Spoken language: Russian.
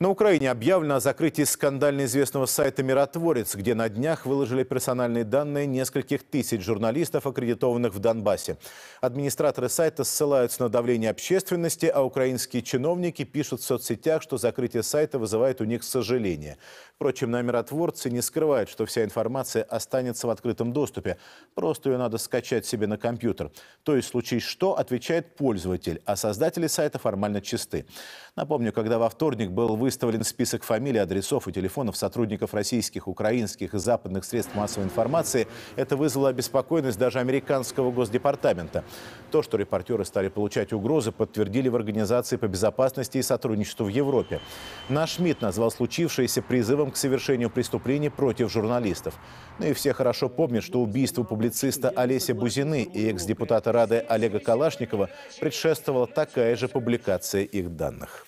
На Украине объявлено о закрытии скандально известного сайта «Миротворец», где на днях выложили персональные данные нескольких тысяч журналистов, аккредитованных в Донбассе. Администраторы сайта ссылаются на давление общественности, а украинские чиновники пишут в соцсетях, что закрытие сайта вызывает у них сожаление. Впрочем, на «Миротворце» не скрывают, что вся информация останется в открытом доступе. Просто ее надо скачать себе на компьютер. То есть, случись что, отвечает пользователь, а создатели сайта формально чисты. Напомню, когда во вторник был вы выставлен список фамилий, адресов и телефонов сотрудников российских, украинских и западных средств массовой информации. Это вызвало обеспокоенность даже американского Госдепартамента. То, что репортеры стали получать угрозы, подтвердили в Организации по безопасности и сотрудничеству в Европе. Наш МИД назвал случившееся призывом к совершению преступлений против журналистов. Ну и все хорошо помнят, что убийство публициста Олеся Бузины и экс-депутата Рады Олега Калашникова предшествовала такая же публикация их данных.